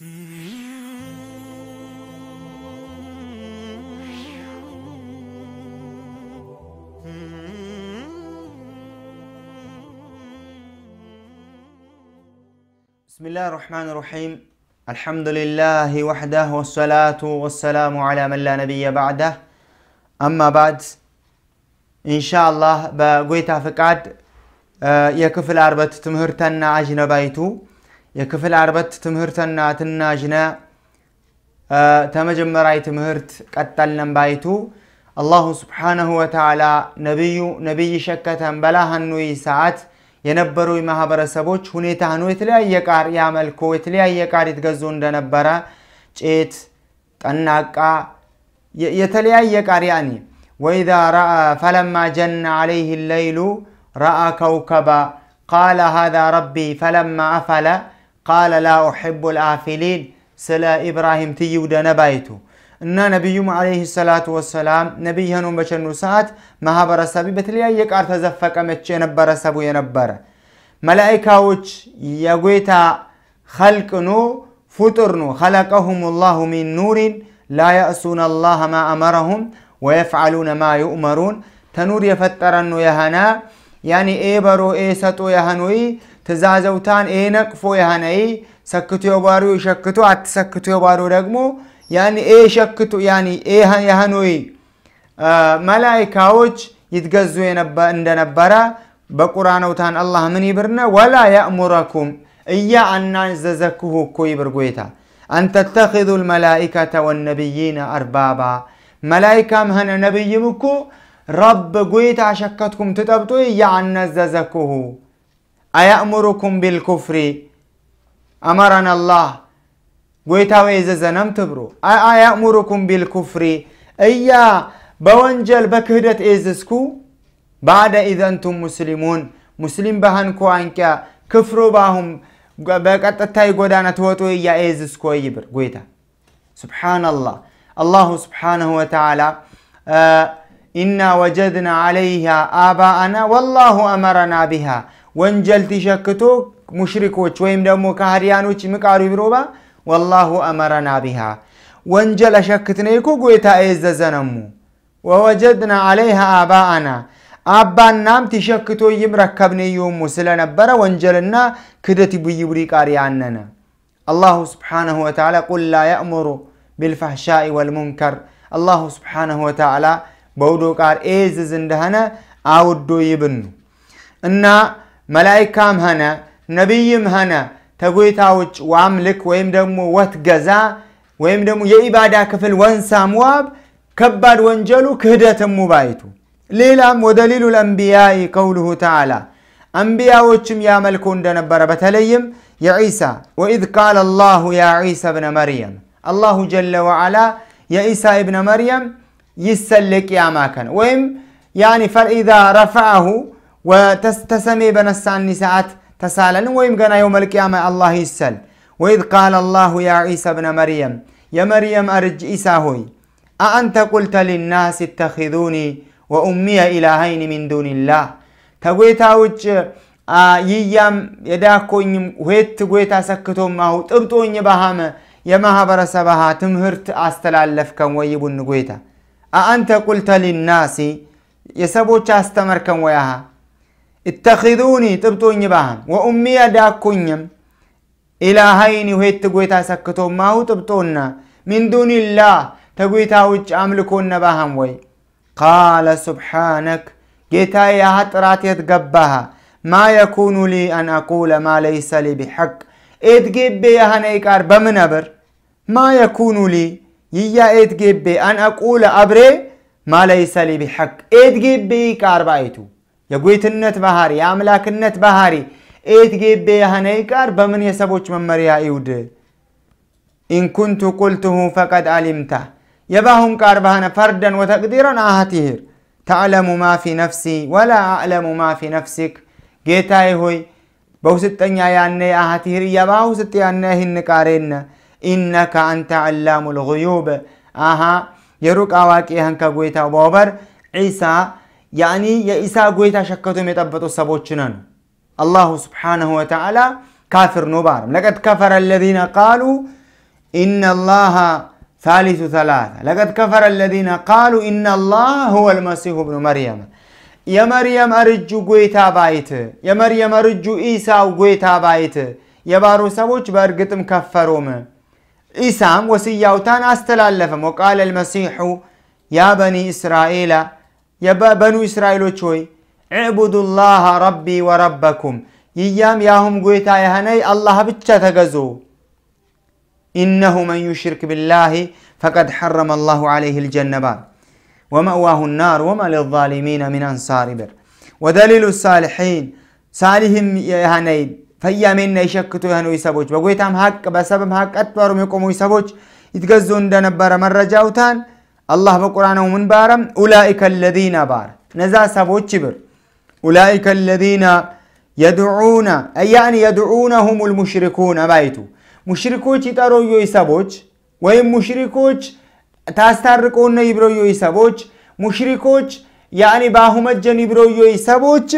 بسم الله الرحمن الرحيم الحمد لله وحده والصلاة والسلام على من لا نبي بعده أما بعد إن شاء الله بقويتا فقعد يكفل أربة تمهرتنا بيتو የክፍል አርበት ትምህርተና ትናዥነ ተመጀመራይ ትምህርት ቀጠልነን ባይቱ አላሁ ስብሓነሁ ወተዓላ ነቢዩ ነቢይ ሸከተን በላ ሰዓት የነበሩ ማህበረሰቦች ሁኔታ ኑ የተለያየ ቃር ያመልኮ የተለያየ ቃር ይትገዙ እንደነበረ ጭት፣ ጠናቃ የተለያየ ቃር ያኒ ወኢዛ ረአ ፈለማ ጀነ ዓለይህ ለይሉ ረአ ከውከባ ቃለ ሃዛ ረቢ ፈለማ አፈለ قال لا أحب الآفلين سلا إبراهيم تيو دنبايتو إن نبيهم عليه الصلاة والسلام نبيهن بشن نسات مهابر سبي بتليا يك أرث زفك أمتشي نبرا سبو ينبرا ملائكة وچ يغويتا خلقنو فطرنو خلقهم الله من نور لا يأسون الله ما أمرهم ويفعلون ما يؤمرون تنور يفترنو يهنا يعني إيبرو إيساتو يهنوي ትእዛዘውታን ይሄ ነቅፎ ያህነይ ሰክቱ የባሩ ሸክቱ አትሰክቱ የባሩ ደግሞ ያኒ ኤ ሸክቱ ያኒ ኤ ያህኖይ መላይካዎች ይትገዙ እንደነበረ በቁርአነውታን አላህ ምን ይብርነ ወላ ያእሙረኩም እያ አናዘዘክሁ እኮ ይብር ጎይታ አንተተኪዙ ልመላይከተ ወነቢይነ አርባባ መላይካ ምህነ ነቢይም እኮ ረብ ጎይታ ሸከትኩም ትጠብጡ እያ አናዘዘክሁ أيأمركم بالكفر أمرنا الله قويتا ويزا نمتبرو أيأمركم بالكفر أيا بوانجل بكهدت إيزسكو بعد إذا أنتم مسلمون مسلم بهنكو أنك كفروا بهم በቀጥታ የጎዳና ትወጡ እያኤዝ እስኮ ይብር ጎይታ الله አላሁ ስብሓንሁ ወተዓላ إنا وجدنا عليها آباءنا والله أمرنا بها ወንጀል ትሸክቶ ሙሽሪኮች ወይም ደግሞ ካህዲያኖች ምቃሩ ቢሮባ ወላሁ አመረና ቢሃ ወንጀል አሸክትነ ይኩ ጎይታ የዘዘነሙ ወወጀድና አለይሃ አባአና አባናም ትሸክቶ ይም ይምረከብነዮሙ ስለነበረ ወንጀልና ክደት ብይብሪ ቃሪ ያነነ አላሁ ስብሓነሁ ወተዓላ ቁል ላ የእሙሩ ቢልፋሕሻኢ ወልሙንከር አላሁ ስብሓነሁ ወተዓላ በውዶ ቃር ኤዝዝ እንደሆነ አውዶ ይብኑ እና ملايكام هنا نبيم هنا تغويتاوج واملك ويم دمو واتغزا ويم دمو يا عبادة كفل وانسام واب كبار وانجلو كهدة مبايتو ليلام ودليل الأنبياء قوله تعالى أنبياء وچم يا ملكون دنبرا بتليم يا عيسى وإذ قال الله يا عيسى ابن مريم الله جل وعلا يا عيسى ابن مريم يسلك يا ماكن ويم يعني فإذا رفعه ተሰሜ በነሳኒ ሰዓት ተሳለን ወይም ገና የውመል ቂያማ አላህ ይሰል ወኢዝ ቃለ አላሁ ያ ዒሳ ብነ መርየም የመርየም አርጅ ዒሳ ሆይ አአንተ ቁልተ ሊናስ እተኪዙኒ ወኡሚየ ኢላሃይኒ ሚን ዱንላህ ተጎታ ውጭ ይያም የዳኮኝም ሁት ጎታ ሰክቶማሁ ጥብጦኝ ባሃመ የማህበረሰባሃ ትምህርት አስተላለፍከን ወይ ቡን ጎታ አአንተ ቁልተ ሊናሲ የሰቦች አስተመርከን ወያሃ እተኪዙኒ ጥብጦኝ ባሃም ወኡሚያ ዳኮኘም ኢላሃይኒ ሁየት ጎይታ ሰክቶ ማሁ ጥብጦና ሚን ዱኒላህ ተጎይታ ውጭ አምልኮነ ባሃም ወይ ቃለ ሱብሓነክ ጌታ ያሃ ጥራት የት ገባሃ ማ የኩኑ ሊ አን አቁለ ማ ለይሰ ሊ ቢሐቅ ኤት ጌቤ ያሃነይ ቃር በምነብር ማ የኩኑ ሊ ይያ ኤት ጌቤ አን አቁለ አብሬ ማ ለይሰ ሊ ቢሐቅ ኤት ጌቤ ይቃር ባይቱ የጎይትነት ባህሪ የአምላክነት ባህሪ ኤት ጌቤ ያህነይ ቃር በምን የሰቦች መመሪያ ይውድ ኢንኩንቱ ቁልትሁ ፈቀድ አሊምታ የባሁን ቃር ባህነ ፈርደን ወተቅዲረን አሃትህር ተዕለሙ ማ ፊ ነፍሲ ወላ አዕለሙ ማ ፊ ነፍሲክ ጌታይ ሆይ በውስጠኛ ያነ አሃትህር እያባሁ ስጥ ያነ ይህን ቃሬነ ኢነከ አንተ አላሙ ልዩብ አሃ የሩቅ አዋቂ ያህን ከጎይታው በወበር ዒሳ يعني يا إساء قويتا شكتم يتبتوا سبوچنان الله سبحانه وتعالى كافر نبار لقد كفر الذين قالوا إن الله ثالث ثلاثة لقد كفر الذين قالوا إن الله هو المسيح ابن مريم يا مريم أرجو قويتا بايت يا مريم أرجو إيسا قويتا بايت يا بارو سبوچ بارقتم كفروم إيسام وسياوتان لفم وقال المسيح يا بني إسرائيل يا بنو إسرائيل وشوي عبد الله ربي وربكم يام ياهم قويتا يهني الله بيتشا تغزو إنه من يشرك بالله فقد حرم الله عليه الجنة وما ومأواه النار وما للظالمين من أنصار بر ودليل الصالحين صالحهم يهني فيا من يشكتو يهنو يسبوج بقويتام حق بسبب حق أتوارو ميقومو يسبوج يتغزون دنبرا مرة جاوتان الله بقرآن ومن بارم أولئك الذين بار نزا سبوچ بر أولئك الذين يدعون أي يعني يدعونهم المشركون بايتو مشركوش تارو يوي سبوچ وين مشركوش تاستاركونا يبرو يوي سبوچ مشركوش يعني باهم الجن يبرو يوي سبوچ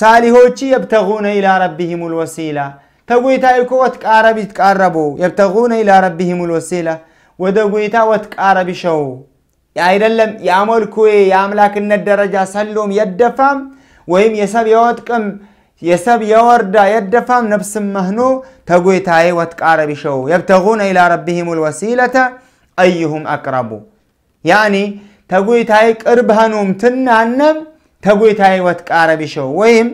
ሳሊሆች የብተጉነ ኢላ ረቢሂም ልወሲላ ተጎይታ እኮ ወትቃረቢ ትቃረቡ يبتغون إلى ربهم الوسيلة ወደ ጎይታ ወትቃረቢሸው አይደለም የአመልኩዌ የአምላክነት ደረጃ ሰሎም የደፋም ወይም የሰብ የወጥቅም የሰብ የወርዳ የደፋም ነብስም መህኖ ተጎይታዬ ወትቃረቢሸው የብተጉነ ኢላ ረቢሂም ልወሲለተ አይሁም አቅረቡ ያኒ ተጎይታዬ ቅርብ ትናነም ተጎይታዬ ወትቃረቢሸው ወይም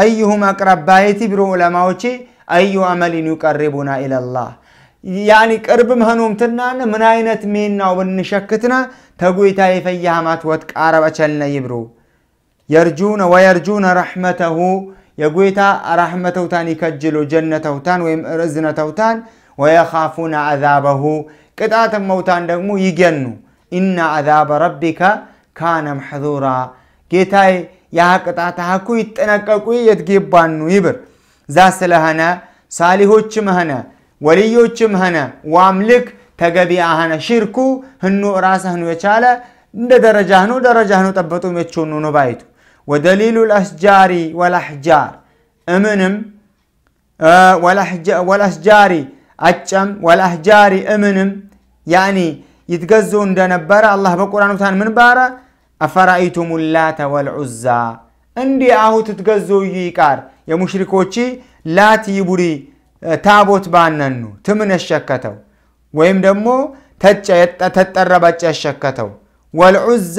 አይሁም አቅረብ ባይቲ ብሎ ዑለማዎቼ አዩ አመሊን ዩቀሪቡና ኢለላህ ያኒ ቅርብ መሆኑም ህኑምትናን ምን አይነት ሜናው ብንሸክትነ ተጉይታ የፈያማት ወት ቃረበቸልነ ይብሩ የርጁነ ወየርጁነ ረሕመተሁ የጉይታ ረሕመተውታን ይከጅሉ ጀነተውታን ወይም እዝነተውታን ወየኻፉነ አዛበሁ ቅጣትም መውታን ደግሞ ይገኑ ኢነ አዛበ ረቢከ ካነ መሕዙራ ጌታይ ያህ ቅጣታሃኩ ይጠነቀቁ የትጌባኑ ይብር ዛ ስለሆነ ሳሊሆችም ሆነ ወልዮችም ሆነ ዋምልክ ተገቢ ሆነ ሽርኩ ህኑ ራሰህኑ የቻለ እንደ ደረጃ ደረጃ ደረጃህኑ ጠበጡ መቾን ነው ነው ባይቱ ወደሊሉ ልአስጃሪ ወላህጃር እምንም ወላስጃሪ አጨም ወላህጃሪ እምንም ያኒ ይትገዙ እንደነበረ አላህ በቁርአኑ ታን ምን ባረ አፈራኢቱም ላተ ወልዑዛ እንዲ አሁ ትትገዙ ይቃር የሙሽሪኮቺ ላት ይቡሪ ታቦት ባነኑ ትምን የሸከተው ወይም ደግሞ ተጠረባጭ ያሸከተው ወልዑዛ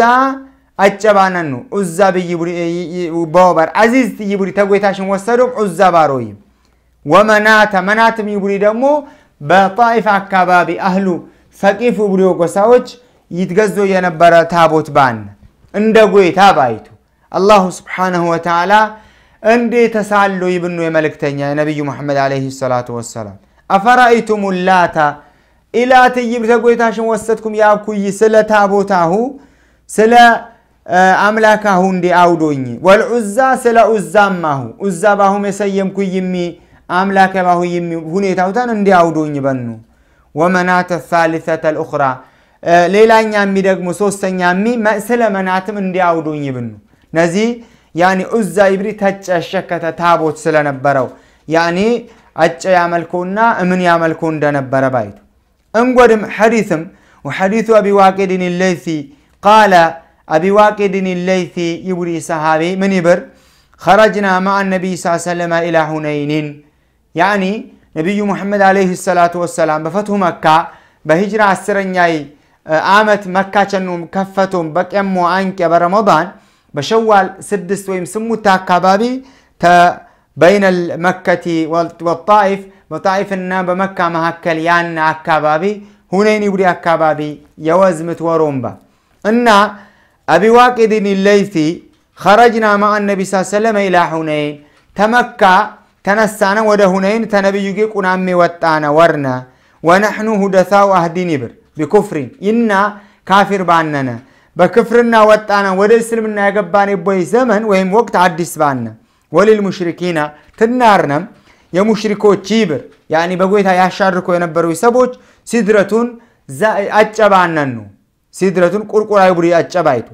አጨባነኑ ዑዛ ብይቡሪ በወበር አዚዝ ይቡሪ ተጎይታሽን ወሰዶም ዑዛ ባሮይ ወመናተ መናትም ይቡሪ ደግሞ በጣይፍ አካባቢ አህሉ ሰቂፍ ብሪዮ ጎሳዎች ይትገዞ የነበረ ታቦት ባነ እንደ ጎይታ ባይቱ አላሁ ስብሓነሁ ወተዓላ እንዴት ሳሉ ይብኑ የመልእክተኛ የነቢዩ መሐመድ ዓለይሂ ሰላቱ ወሰላም አፈራኢቱም ላታ ኢላት ይብል ተጎይታሽን ወሰድኩም ያኩይ ስለ ታቦታሁ ስለ አምላካሁ እንዲ አውዶኝ ወልዑዛ ስለ ዑዛማሁ ዑዛ ባሁም የሰየምኩ ይሚ አምላከ ባሁ ይሚ ሁኔታውታን እንዲ አውዶኝ በኑ ወመናት ሳልሰተ ልኡኽራ ሌላኛሚ ደግሞ ሶስተኛሚ ስለ መናትም እንዲ አውዶኝ ብኑ ነዚህ يعني عزى إبሪት ተጨሸከተ ታቦት ስለነበረው ያኒ አጨ ያመልኩና እምን ያመልኩ እንደነበረ ባይቱ እንጎድም ሐዲስም وحديث أبي واقد الليثي قال أبي واقد الليثي يبري صحابي من يبر خرجنا مع النبي صلى الله عليه وسلم إلى حنين يعني نبي محمد عليه الصلاة والسلام بفتح مكة بهجرة السرنياي آمت مكة كفتهم بك أمو أنك برمضان بشوال سدس ويمسمو تا كبابي تا بين المكة والطائف وطائف النا بمكة مهكل يان أكبابي هنين يوري أكبابي يوزمت ورومبا إن أبي واقد الليثي خرجنا مع النبي صلى الله عليه وسلم إلى هنين تمكة تنسانا ودا هنين تنبي يجيك نامي واتانا ورنا ونحن هدثاء أهدي نبر بكفر إنا كافر باننا በክፍርና ወጣነ ወደ እስልምና የገባን የቦይ ዘመን ወይም ወቅት አዲስ ባነ ወሊል ሙሽሪኪና ትናርነም የሙሽሪኮች ይብር ያኒ በጎይታ ያሻርኮ የነበሩ ሰቦች ሲድረቱን አጨባነኑ ሲድረቱን ቁርቁራይ ቡሪ አጨባይቱ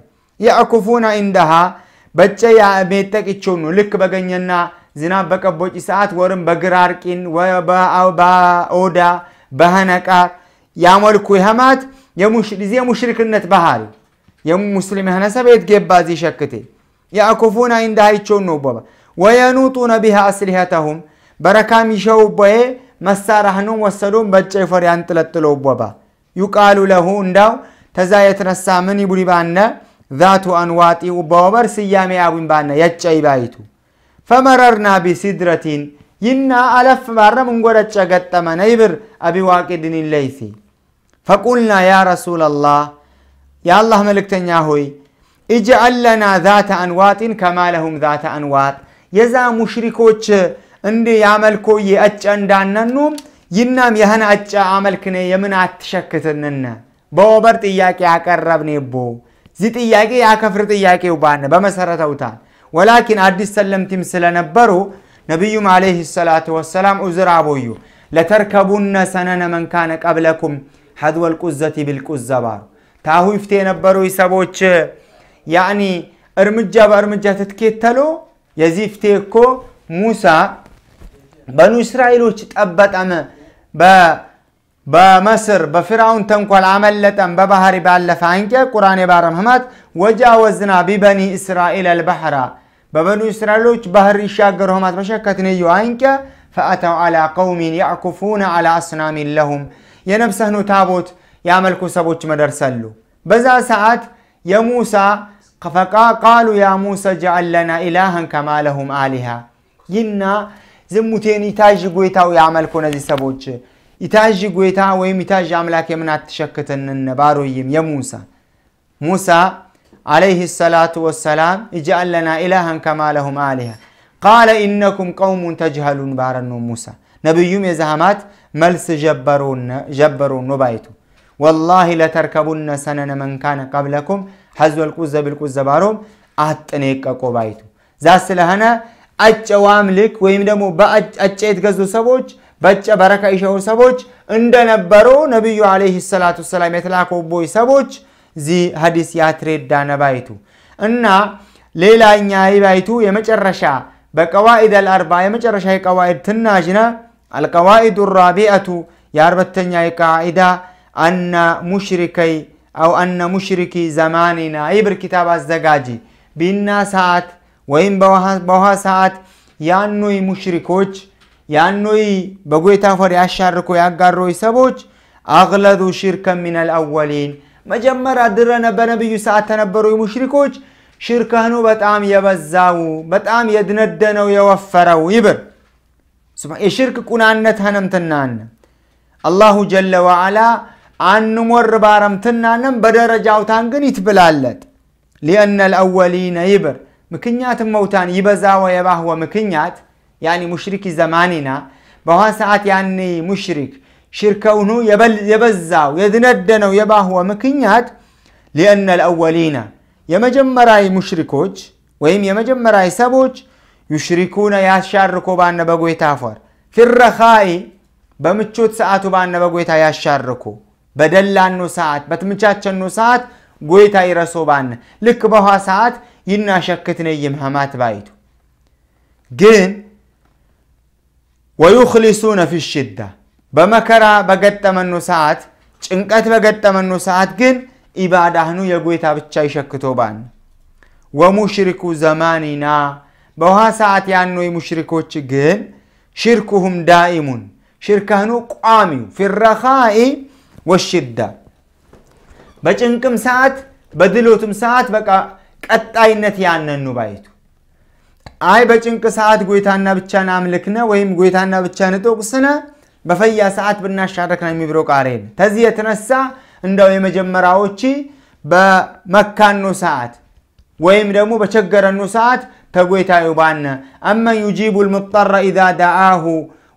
ያዕኩፉና ኢንደሃ በጨ ሜጠቅቸውኑ ልክ በገኘና ዝናብ በቀቦጪ ሰዓት ወርም በግራርቂን በኦዳ በህነቃር ያመልኩ የህማት የሙሽሪክነት ባህሪ የሙስሊም ህነሰብ የትጌብ ባዚ ሸክቴ ያዕኩፉና እንዳሃይቸውን ነው ቦበ ወየኑጡነ ቢሃ አስሊሀተሁም በረካም ይሸው ቦዬ መሳራህኑን ወሰዶም በጨይፈር ያንጥለጥለው ቦበ ዩቃሉ ለሁ እንዳው ተዛ የተነሳ ምን ይቡኒ ባነ ዛቱ አንዋጢ በወበር ስያሜ ያቡን ባነ የጨይ ባይቱ ፈመረርና ቢሲድረቲን ይና አለፍ ባረም እንጎረጨ ገጠመ ነይብር አቢ ዋቂድን ለይሲ ፈቁልና ያ ረሱላ ላህ የአላህ መልእክተኛ ሆይ እጅዐል ዛተ አንዋጢን ከማ ዛተ አንዋጥ የዛ ሙሽሪኮች እንዲ ያመልኮዬ አጨ እንዳነኑ ይናም የህን አጨ አመልክነ የምን አትሸክትንነ በወበር ጥያቄ ያቀረብኔ ቦ ዚ ጥያቄ ያከፍር ጥያቄው ባነ በመሰረተውታል ወላኪን አዲስ ሰለምቲም ስለነበሩ ነቢዩም ዓለይሂ ሰላቱ ወሰላም ዑዝር አቦዩ ለተርከቡነ ሰነነ መንካነ ቀብለኩም ሐድወል ቁዘቲ ታሁ ይፍቴ የነበሩ ሰዎች ያኒ እርምጃ በእርምጃ ትትኬተሎ የዚህ ፍቴ እኮ ሙሳ በኑ እስራኤሎች ጠበጠመ፣ በመስር በፍራውን ተንኳል አመለጠም፣ በባህሪ ባለፈ አንቄ ቁርአን የባረም ህማት ወጃወዝና ቢበኒ እስራኤል አልባህራ በበኑ እስራኤሎች ባህር ይሻገር ህማት በሸከትንዮ አንቄ ፈአተው አላ ቀውሚን ያዕኩፉነ አላ አስናሚን ለሁም የነብሰህኑ ታቦት ያመልኩ ሰዎች መደርሳሉ። በዛ ሰዓት የሙሳ ቃሉ ያ ሙሳ ጀዐል ለና ኢላሃን ከማለሁም ለሁም አሊሃ ይና ዝሙቴን ይታዥ ጎይታው ያመልኩ እነዚህ ሰዎች ይታዥ ጎይታ ወይም ይታዥ አምላክ የምን አትሸክትንን ባሮይም የሙሳ ሙሳ አለይህ ሰላቱ ወሰላም እጅአል ኢላሃን ከማ አሊሃ ቃለ ኢነኩም ቀውሙን ተጅሀሉን ባረኖ ሙሳ ነቢዩም የዛህማት መልስ ጀበሮን ኖ ወላሂ ለተርከቡነ ሰነነ መንካነ ቀብለኩም ሐዝወል ቁዘ ብልቁዘ ባሮም አትጠነቀቁ ባይቱ ዛ ስለሆነ አጨ ዋምልክ ወይም ደግሞ በአጨ የተገዙ ሰዎች በጨ በረካ ይሸው ሰዎች እንደነበሩ ነቢዩ ዓለይሂ ሰላቱ ሰላም የተላኮቦይ ሰዎች ዚ ሀዲስ ያትሬዳ ነባይቱ እና ሌላኛ ይባይቱ የመጨረሻ በቀዋኢድ አልአርባ የመጨረሻ የቀዋኢድ ትናጅነ አልቀዋኢዱ ራቢአቱ የአርበተኛ የቃኢዳ أن مشركي أو أن مشركي زماننا عبر كتاب الزجاجي بينا ساعات ወይም በውሃ ሰዓት ያኖይ ሙሽሪኮች ያኖይ በጎይታ ፈር ያሻርኮ ያጋሮይ ሰቦች አግለዱ ሽርከ ምን አልአወሊን መጀመሪያ ድረነ በነቢዩ ሰዓት ተነበሩ ሙሽሪኮች ሽርከህኑ በጣም የበዛው በጣም የድነደነው የወፈረው ይብር የሽርክ ቁናነት ሀነምትናን አላሁ ጀለ ወዓላ አንሞር ባረም ትናነም በደረጃውታን ግን ይትብላለት ሊአነ ልአወሊነ ይብር ምክኛት መውታን ይበዛ ወየባህወ ምክኛት ያኒ ሙሽሪክ ዘማኒና በኋን ሰዓት ያኒ ሙሽሪክ ሽርከውኑ የበዛው የዝነደነው የባህወ ምክኛት ሊአነ ልአወሊነ የመጀመሪያ ሙሽሪኮች ወይም የመጀመሪያ ሰቦች ዩሽሪኩነ ያሻርኮ ባነ በጎይታ ፎር ፊረኻኢ በምቾት ሰዓቱ ባነ በጎይታ ያሻርኩ በደላኖ ሰዓት በትምቻቸኖ ሰዓት ጎይታ ይረሶ ልክ በውሃ ሰዓት ይናሸክትነ ይምሃማት ባይቱ ግን ወዩክሊሱነ ፊ ሽዳ በመከራ በገጠመኖ ሰዓት ጭንቀት በገጠመኖ ሰዓት ግን ኢባዳህኑ የጎይታ ብቻ ይሸክቶ ወሙሽሪኩ ዘማኒና በውሃ ሰዓት ያኖ ሙሽሪኮች ግን ሽርኩሁም ዳኢሙን ሽርካህኑ ቋሚው ፊረኻኢ ወሽዳ በጭንቅም ሰዓት በድሎትም ሰዓት በቃ ቀጣይነት ያነኑ ባይቱ አይ በጭንቅ ሰዓት ጎይታና ብቻን አምልክነ ወይም ጎይታና ብቻን እጦቅስነ በፈያ ሰዓት ብናሻረክነ የሚብለው ቃር የለ ተዚህ የተነሳ እንደው የመጀመሪያዎች በመካኖ ሰዓት ወይም ደግሞ በቸገረኖ ሰዓት ተጎይታ ባነ አመን ዩጂቡ ልሙጠረ ኢዛ ዳአሁ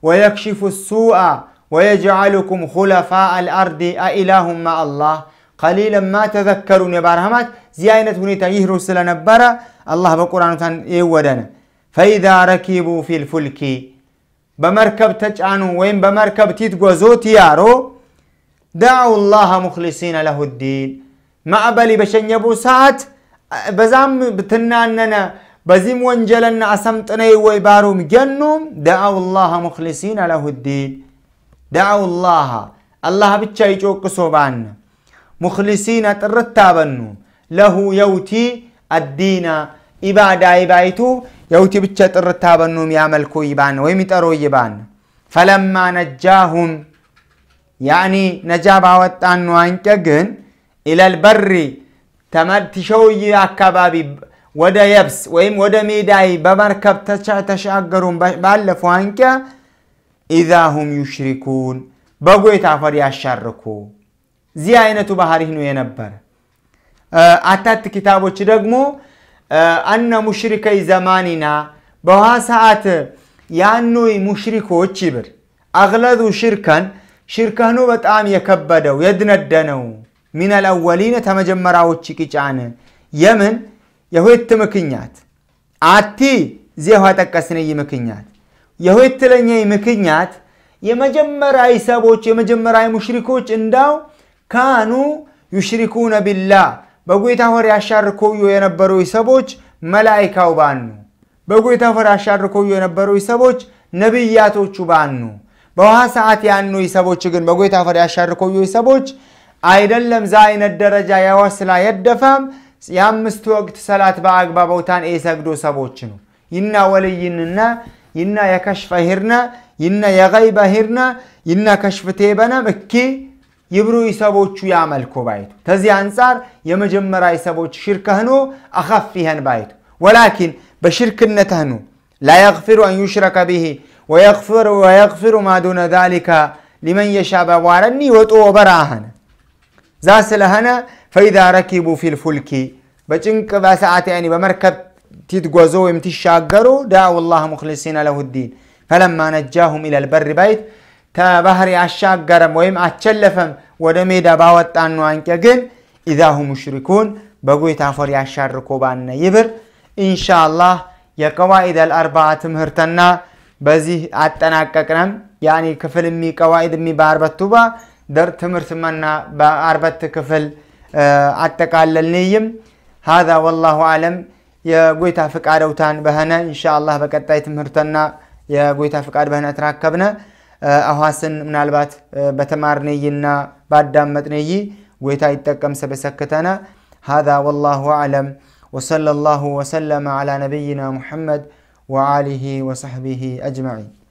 ወየክሽፉ ሱአ ويجعلكم خلفاء الأرض أإله مع الله قليلا ما تذكرون يا برهمات زيانة هنيتا يهرو سلنبرا الله بقرآن تان يودنا فإذا ركبوا في الفلك بمركب تجعنوا وين بمركب تتقوزو تيارو دعوا الله مخلصين له الدين ما أبلي بشن يبو ساعت بزام بتناننا بزيم وانجلن أسمتنا ويبارو مجنم دعوا الله مخلصين له الدين ዳዑላሃ አላህ ብቻ ይጮቅሶ ባን ሙክሊሲና ጥርታ በኑ ለሁ የውቲ አዲና ኢባዳ ይባይቱ የውቲ ብቻ ጥርታ በኑ የሚያመልኩ ይባን ወይም ይጠሩ ይባን ፈለማ ነጃሁም ያኒ ነጃ ባወጣን ነው ግን ኢለል በሪ ተመትሸውይ አካባቢ ወደ የብስ ወይም ወደ ሜዳይ በመርከብ ተሻገሩን ባለፈው አንቀ ኢዛ ሁም ዩሽሪኩን በጎይታ ፈር ያሻርኩ። ዚህ አይነቱ ባህሪህ ነው የነበረ። አታት ኪታቦች ደግሞ አነ ሙሽሪከይ ዘማኒና በውሃ ሰዓት ያኖይ ሙሽሪኮች ይብል አግለዙ ሽርከን ሽርከኑ በጣም የከበደው የድነደነው ሚነል አወሊነ ተመጀመራዎች ቂጫን የምን የሁት ምክኛት አቲ ዜኋ ጠቀስነይ ምክኛት የሁለተኛዬ ምክንያት የመጀመሪያ ሰቦች የመጀመሪያ ሙሽሪኮች እንዳው ካኑ ዩሽሪኩነ ቢላ በጎይታ ሆር ያሻርኮዩ የነበሩ ሰቦች መላይካው ባኑ በጎይታ ሆር ያሻርኮዩ የነበሩ ሰቦች ነቢያቶቹ ባኑ በውሃ ሰዓት ያኑ ሰቦች ግን በጎይታ ሆር ያሻርኮዩ ሰቦች አይደለም ዛ አይነት ደረጃ የወስላ የደፋም የአምስት ወቅት ሰላት በአግባቦታን የሰግዶ ሰቦች ነው ይና ወልይንና ይና የከሽፈ ሂርነ ይነ የገይበ ሂርነ ይነ ከሽፍ ቴበነም እኪ ይብሩ ይሰቦቹ ያመልኮ ባይቱ ተዚህ አንጻር የመጀመሪያ ይሰቦች ሽርክ ህኖ አኸፍ ይኸን ባይቱ ወላኪን በሽርክነት ህኑ ላ የግፊሩ አን ዩሽረከ ብሂ ወየግፊሩ ማ ዱነ ዛሊከ ሊመን የሻ በቧረኒ ወጦ ወበራህነ ዛ ስለሆነ ፈኢዛ ረኪቡ ፊልፉልኪ በጭንቅ በሰዓት በመርከብ ትትጓዞ ወይም ትሻገሩ ዳአው ላህ ሙክሊሲና ለሁዲን ፈለማ ነጃሁም ኢለል በር ባይት ከባህር አሻገረም ወይም አቸለፈም ወደ ሜዳ ባወጣን አንቄ ግን ኢዛሁ ሙሽሪኩን በጎይታ ፎር ያሻርኮ ባነ ይብር ኢንሻአላህ የቀዋኢድ አልአርባዓ ትምህርተና በዚህ አጠናቀቅነም ያኒ ክፍል ሚ ቀዋኢድ ሚ በአርበት ቱባ ደር ትምህርት መና በአርበት ክፍል አጠቃለልንይም هذا والله أعلم يا قويتا فكار اوتان بهنا ان شاء الله بكتاي تمرتنا يا قويتا فكار بهنا تراكبنا اهواسن من البات بتمارنينا بعد متني قويتا يتكم سبسكتنا هذا والله اعلم وصلى الله وسلم على نبينا محمد وعاله وصحبه اجمعين